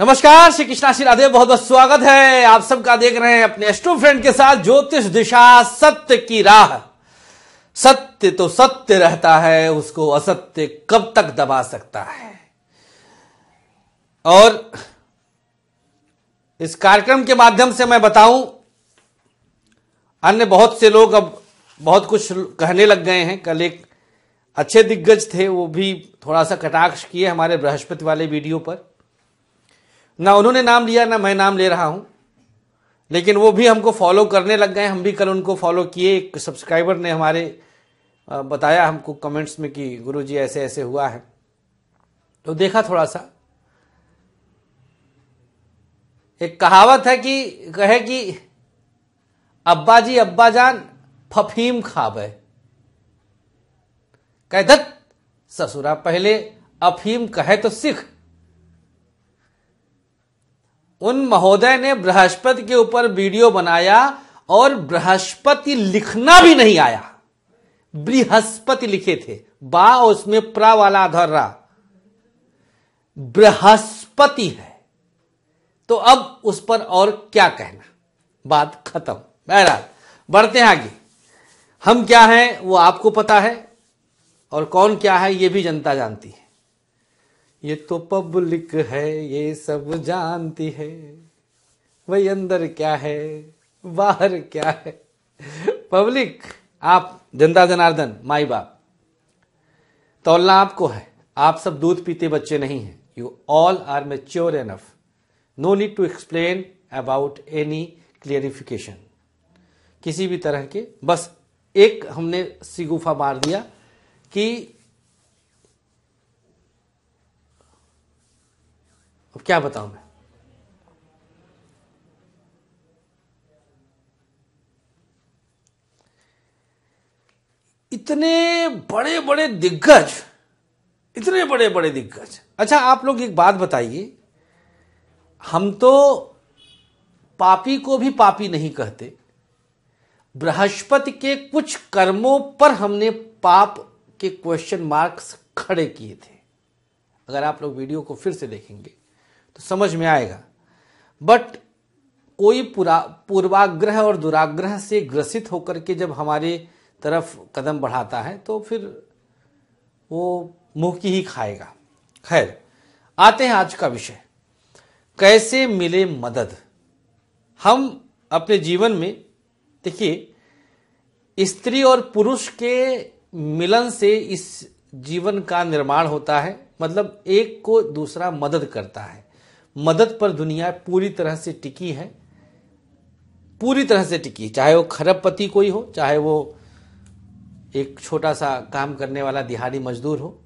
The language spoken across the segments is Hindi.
नमस्कार श्री कृष्णा श्री राधे बहुत बहुत स्वागत है आप सबका देख रहे हैं अपने एस्ट्रो फ्रेंड के साथ ज्योतिष दिशा सत्य की राह सत्य तो सत्य रहता है उसको असत्य कब तक दबा सकता है और इस कार्यक्रम के माध्यम से मैं बताऊं अन्य बहुत से लोग अब बहुत कुछ कहने लग गए हैं कल एक अच्छे दिग्गज थे वो भी थोड़ा सा कटाक्ष किए हमारे बृहस्पति वाले वीडियो पर ना उन्होंने नाम लिया ना मैं नाम ले रहा हूं लेकिन वो भी हमको फॉलो करने लग गए हम भी कल उनको फॉलो किए एक सब्सक्राइबर ने हमारे बताया हमको कमेंट्स में कि गुरु जी ऐसे ऐसे हुआ है तो देखा थोड़ा सा एक कहावत है कि कहे कि अब्बा जी अब्बा जान फफीम खाबे कह दत्त ससुरा पहले अफीम कहे तो सिख उन महोदय ने बृहस्पति के ऊपर वीडियो बनाया और बृहस्पति लिखना भी नहीं आया बृहस्पति लिखे थे बा और उसमें प्रा वाला आधार रहा बृहस्पति है तो अब उस पर और क्या कहना बात खत्म बहरहाल बढ़ते हैं आगे हम क्या हैं वो आपको पता है और कौन क्या है ये भी जनता जानती है ये तो पब्लिक है ये सब जानती है वही अंदर क्या है बाहर क्या है पब्लिक आप जनता जनार्दन माई बाप तोलना आपको है आप सब दूध पीते बच्चे नहीं हैं you all are mature enough no need to explain about any clarification किसी भी तरह के बस एक हमने सिगुफा मार दिया कि अब क्या बताऊं मैं इतने बड़े बड़े दिग्गज इतने बड़े बड़े दिग्गज अच्छा आप लोग एक बात बताइए हम तो पापी को भी पापी नहीं कहते बृहस्पति के कुछ कर्मों पर हमने पाप के क्वेश्चन मार्क्स खड़े किए थे अगर आप लोग वीडियो को फिर से देखेंगे तो समझ में आएगा बट कोई पूरा पूर्वाग्रह और दुराग्रह से ग्रसित होकर के जब हमारे तरफ कदम बढ़ाता है तो फिर वो मुंह की ही खाएगा खैर आते हैं आज का विषय कैसे मिले मदद हम अपने जीवन में देखिए स्त्री और पुरुष के मिलन से इस जीवन का निर्माण होता है मतलब एक को दूसरा मदद करता है मदद पर दुनिया पूरी तरह से टिकी है पूरी तरह से टिकी चाहे वो खरबपति कोई हो चाहे वो एक छोटा सा काम करने वाला दिहाड़ी मजदूर हो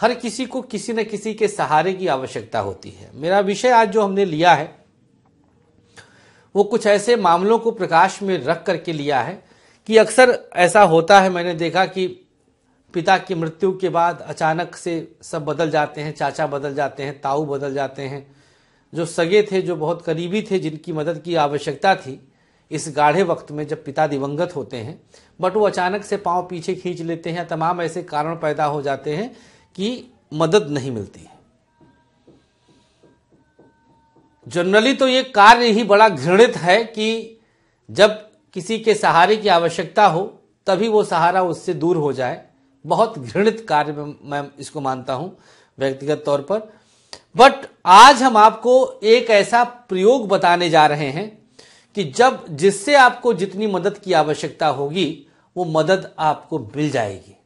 हर किसी को किसी न किसी के सहारे की आवश्यकता होती है मेरा विषय आज जो हमने लिया है वो कुछ ऐसे मामलों को प्रकाश में रख करके लिया है कि अक्सर ऐसा होता है मैंने देखा कि पिता की मृत्यु के बाद अचानक से सब बदल जाते हैं चाचा बदल जाते हैं ताऊ बदल जाते हैं जो सगे थे जो बहुत करीबी थे जिनकी मदद की आवश्यकता थी इस गाढ़े वक्त में जब पिता दिवंगत होते हैं बट वो अचानक से पांव पीछे खींच लेते हैं तमाम ऐसे कारण पैदा हो जाते हैं कि मदद नहीं मिलती है जनरली तो ये कार्य ही बड़ा घृणित है कि जब किसी के सहारे की आवश्यकता हो तभी वो सहारा उससे दूर हो जाए बहुत घृणित कार्य में मैं इसको मानता हूं व्यक्तिगत तौर पर बट आज हम आपको एक ऐसा प्रयोग बताने जा रहे हैं कि जब जिससे आपको जितनी मदद की आवश्यकता होगी वो मदद आपको मिल जाएगी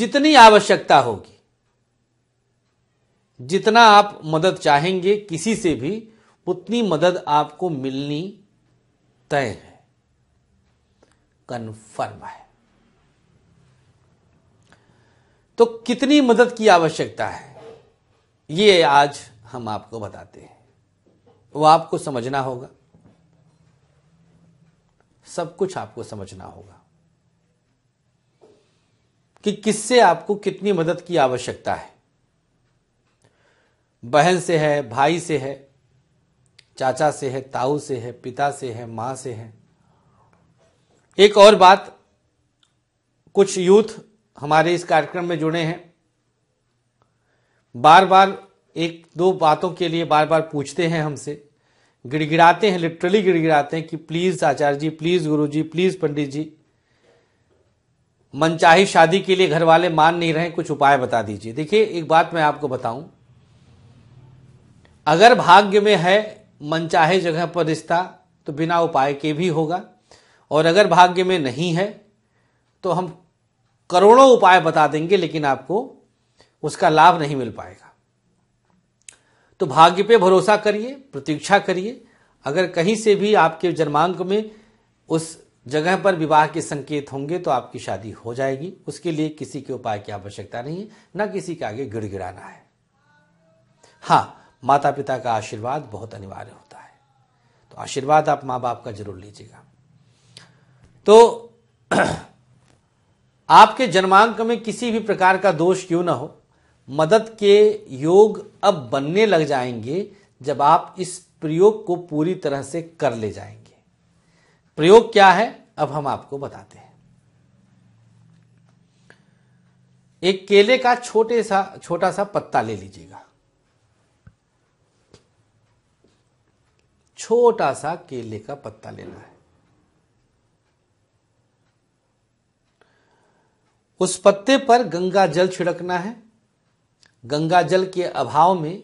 जितनी आवश्यकता होगी जितना आप मदद चाहेंगे किसी से भी उतनी मदद आपको मिलनी तय है कन्फर्म है तो कितनी मदद की आवश्यकता है ये आज हम आपको बताते हैं वो आपको समझना होगा सब कुछ आपको समझना होगा कि किससे आपको कितनी मदद की आवश्यकता है बहन से है भाई से है चाचा से है ताऊ से है पिता से है मां से है एक और बात कुछ यूथ हमारे इस कार्यक्रम में जुड़े हैं बार बार एक दो बातों के लिए बार बार पूछते हैं हमसे गिड़गिड़ाते हैं लिटरली गिड़गिड़ाते हैं कि प्लीज़ आचार्य जी प्लीज़ गुरु जी प्लीज़ पंडित जी मनचाही शादी के लिए घर वाले मान नहीं रहे कुछ उपाय बता दीजिए देखिए एक बात मैं आपको बताऊं अगर भाग्य में है मनचाहे जगह पर रिश्ता तो बिना उपाय के भी होगा और अगर भाग्य में नहीं है तो हम करोड़ों उपाय बता देंगे लेकिन आपको उसका लाभ नहीं मिल पाएगा तो भाग्य पे भरोसा करिए प्रतीक्षा करिए अगर कहीं से भी आपके जन्मांक में उस जगह पर विवाह के संकेत होंगे तो आपकी शादी हो जाएगी उसके लिए किसी के उपाय की आवश्यकता नहीं है ना किसी के आगे गिड़गिड़ाना है हाँ माता पिता का आशीर्वाद बहुत अनिवार्य होता है तो आशीर्वाद आप माँ बाप का जरूर लीजिएगा तो आपके जन्मांक में किसी भी प्रकार का दोष क्यों ना हो मदद के योग अब बनने लग जाएंगे जब आप इस प्रयोग को पूरी तरह से कर ले जाएंगे प्रयोग क्या है अब हम आपको बताते हैं एक केले का छोटे सा छोटा सा पत्ता ले लीजिएगा छोटा सा केले का पत्ता लेना है उस पत्ते पर गंगा जल छिड़कना है गंगा जल के अभाव में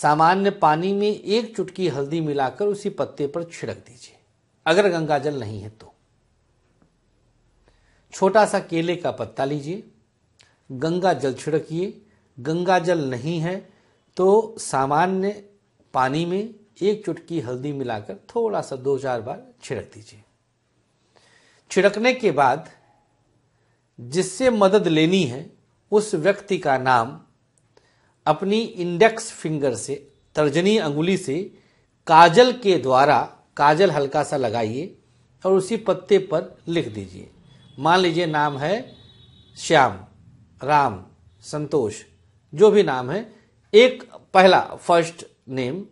सामान्य पानी में एक चुटकी हल्दी मिलाकर उसी पत्ते पर छिड़क दीजिए अगर गंगा जल नहीं है तो छोटा सा केले का पत्ता लीजिए गंगा जल छिड़किए गंगा जल नहीं है तो सामान्य पानी में एक चुटकी हल्दी मिलाकर थोड़ा सा दो चार बार छिड़क दीजिए छिड़कने के बाद जिससे मदद लेनी है उस व्यक्ति का नाम अपनी इंडेक्स फिंगर से तर्जनी अंगुली से काजल के द्वारा काजल हल्का सा लगाइए और उसी पत्ते पर लिख दीजिए मान लीजिए नाम है श्याम राम संतोष जो भी नाम है एक पहला फर्स्ट नेम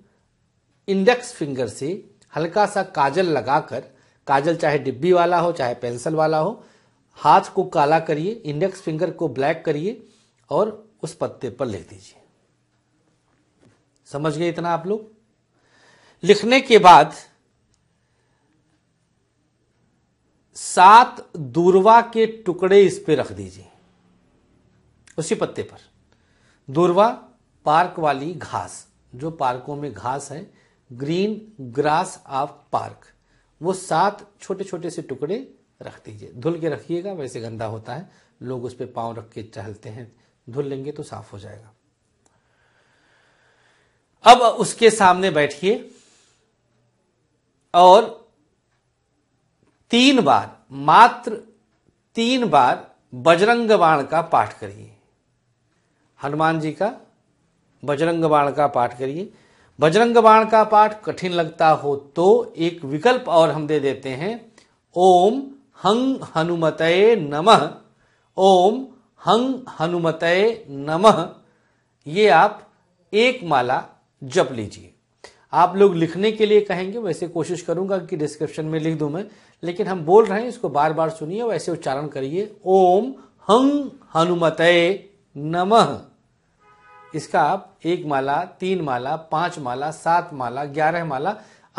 इंडेक्स फिंगर से हल्का सा काजल लगाकर काजल चाहे डिब्बी वाला हो चाहे पेंसिल वाला हो हाथ को काला करिए इंडेक्स फिंगर को ब्लैक करिए और उस पत्ते पर लिख दीजिए समझ गए इतना आप लोग लिखने के बाद सात दूरवा के टुकड़े इस पे रख दीजिए उसी पत्ते पर दूरवा पार्क वाली घास जो पार्कों में घास है ग्रीन ग्रास ऑफ पार्क वो सात छोटे छोटे से टुकड़े रख दीजिए धुल के रखिएगा वैसे गंदा होता है लोग उस पर पाँव रख के चहलते हैं धुल लेंगे तो साफ हो जाएगा अब उसके सामने बैठिए और तीन बार मात्र तीन बार बजरंग बाण का पाठ करिए हनुमान जी का बजरंग बाण का पाठ करिए बजरंग बाण का पाठ कठिन लगता हो तो एक विकल्प और हम दे देते हैं ओम हंग हनुमतये नमः ओम हंग हनुमतये नमः ये आप एक माला जप लीजिए आप लोग लिखने के लिए कहेंगे वैसे कोशिश करूंगा कि डिस्क्रिप्शन में लिख दूं मैं लेकिन हम बोल रहे हैं इसको बार बार सुनिए वैसे उच्चारण करिए ओम हंग हनुमतये नमः इसका आप एक माला तीन माला पांच माला सात माला ग्यारह माला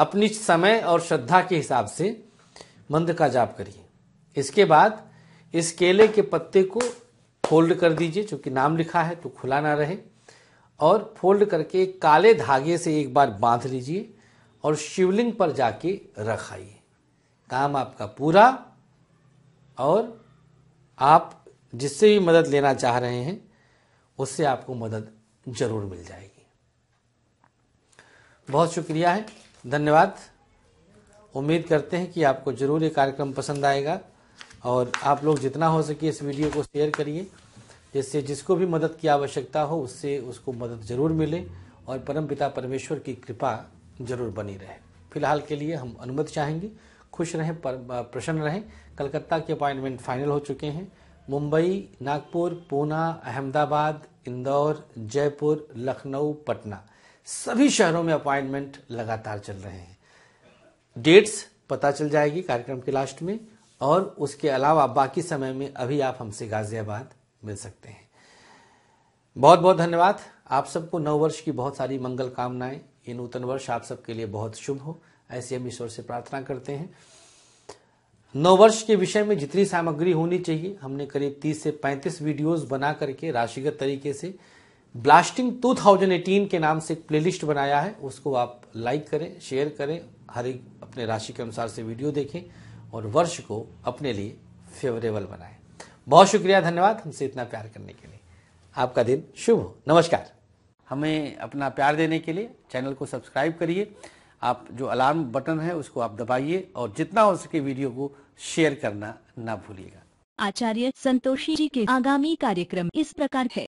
अपनी समय और श्रद्धा के हिसाब से मंत्र का जाप करिए इसके बाद इस केले के पत्ते को फोल्ड कर दीजिए चूंकि नाम लिखा है तो खुला ना रहे और फोल्ड करके काले धागे से एक बार बांध लीजिए और शिवलिंग पर जाके रख आइए काम आपका पूरा और आप जिससे भी मदद लेना चाह रहे हैं उससे आपको मदद जरूर मिल जाएगी बहुत शुक्रिया है धन्यवाद उम्मीद करते हैं कि आपको जरूर ये कार्यक्रम पसंद आएगा और आप लोग जितना हो सके इस वीडियो को शेयर करिए जिससे जिसको भी मदद की आवश्यकता हो उससे उसको मदद जरूर मिले और परम पिता परमेश्वर की कृपा जरूर बनी रहे फिलहाल के लिए हम अनुमति चाहेंगे खुश रहें प्रसन्न रहें कलकत्ता के अपॉइंटमेंट फाइनल हो चुके हैं मुंबई नागपुर पूना अहमदाबाद इंदौर जयपुर लखनऊ पटना सभी शहरों में अपॉइंटमेंट लगातार चल रहे हैं डेट्स पता चल जाएगी कार्यक्रम के लास्ट में और उसके अलावा बाकी समय में अभी आप हमसे गाजियाबाद मिल सकते हैं बहुत बहुत धन्यवाद आप सबको नववर्ष की बहुत सारी मंगल कामनाएं ये नूतन वर्ष आप सबके लिए बहुत शुभ हो ऐसी हम ईश्वर से प्रार्थना करते हैं नववर्ष के विषय में जितनी सामग्री होनी चाहिए हमने करीब 30 से 35 वीडियोस बना करके राशिगत तरीके से ब्लास्टिंग 2018 के नाम से एक प्लेलिस्ट बनाया है उसको आप लाइक करें शेयर करें हर एक अपने राशि के अनुसार से वीडियो देखें और वर्ष को अपने लिए फेवरेबल बनाएं बहुत शुक्रिया धन्यवाद हमसे इतना प्यार करने के लिए आपका दिन शुभ हो नमस्कार हमें अपना प्यार देने के लिए चैनल को सब्सक्राइब करिए आप जो अलार्म बटन है उसको आप दबाइए और जितना हो सके वीडियो को शेयर करना ना भूलिएगा आचार्य संतोषी जी के आगामी कार्यक्रम इस प्रकार है